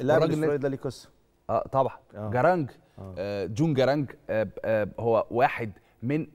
اللاعب الاسرائيلي ده ليه قصه اه طبعا آه. جرانج آه. آه. جون جرانج آه آه هو واحد من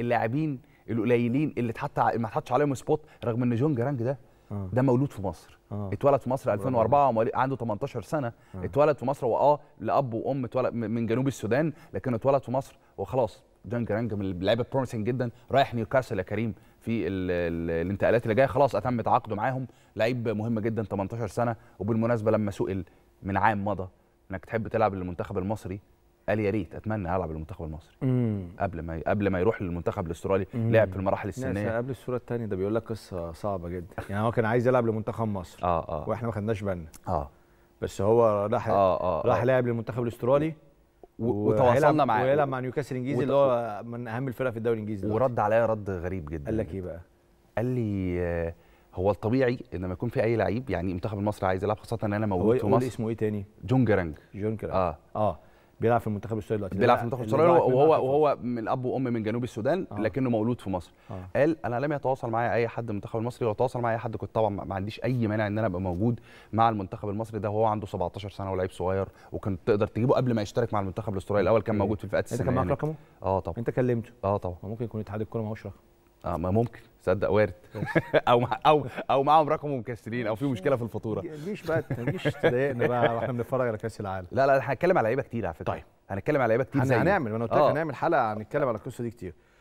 اللاعبين القليلين اللي اتحط ما اتحطش عليهم سبوت رغم ان جون جرانج ده آه. ده مولود في مصر آه. اتولد في مصر 2004 عنده 18 سنه آه. اتولد في مصر واه لاب وام اتولد من جنوب السودان لكن اتولد في مصر وخلاص جون جرانج من اللعيبه بروميسنج جدا رايح نيوكاسل يا كريم في ال ال الانتقالات اللي جايه خلاص اتمت عقده معاهم لعيب مهم جدا 18 سنه وبالمناسبه لما سئل من عام مضى انك تحب تلعب للمنتخب المصري قال يا ريت اتمنى العب للمنتخب المصري مم. قبل ما قبل ما يروح للمنتخب الاسترالي لعب في المراحل السنيه قبل الصوره الثانيه ده بيقول لك قصه صعبه جدا يعني هو كان عايز يلعب لمنتخب مصر اه اه واحنا ما خدناش بالنا اه بس هو راح آه آه, آه. راح آه. لعب للمنتخب الاسترالي وتواصلنا معاه ويلعب مع نيوكاسل الانجليزي اللي هو من اهم الفرق في الدوري الانجليزي ورد عليا رد غريب جدا قال لك ايه بقى؟ قال لي آه، هو الطبيعي ان لما يكون في اي لعيب يعني المنتخب المصري عايز يلعب خاصه ان انا موجود في مصر اسمه ايه تاني؟ جون جرانج جون جرانج اه اه بيلعب في المنتخب السعودي دلوقتي بيلعب في المنتخب السعودي وهو وهو من اب وام من جنوب السودان آه. لكنه مولود في مصر آه. قال انا لم يتواصل معايا اي حد من المنتخب المصري لو تواصل معايا اي حد كنت طبعا ما عنديش اي مانع ان انا ابقى موجود مع المنتخب المصري ده وهو عنده 17 سنه ولاعيب صغير وكنت تقدر تجيبه قبل ما يشترك مع المنتخب الاسترالي الاول كان موجود في الفئات السنيه انت كان معاك رقمه؟ اه طبعا انت كلمته؟ اه طبعا ممكن يكون اتحاد الكوره ما هوش رقم اه ما ممكن تصدق وارد او مع او او معاهم رقم ومكسرين او في مشكله في الفاتوره ما بقى ما تضايقنا بقى واحنا بنتفرج على كاس العالم لا لا هنتكلم على لعيبه كتير على فكره طيب هنتكلم على لعيبه كتير هنعمل ما انا قلت لك آه. هنعمل حلقه هنتكلم على القصه دي كتير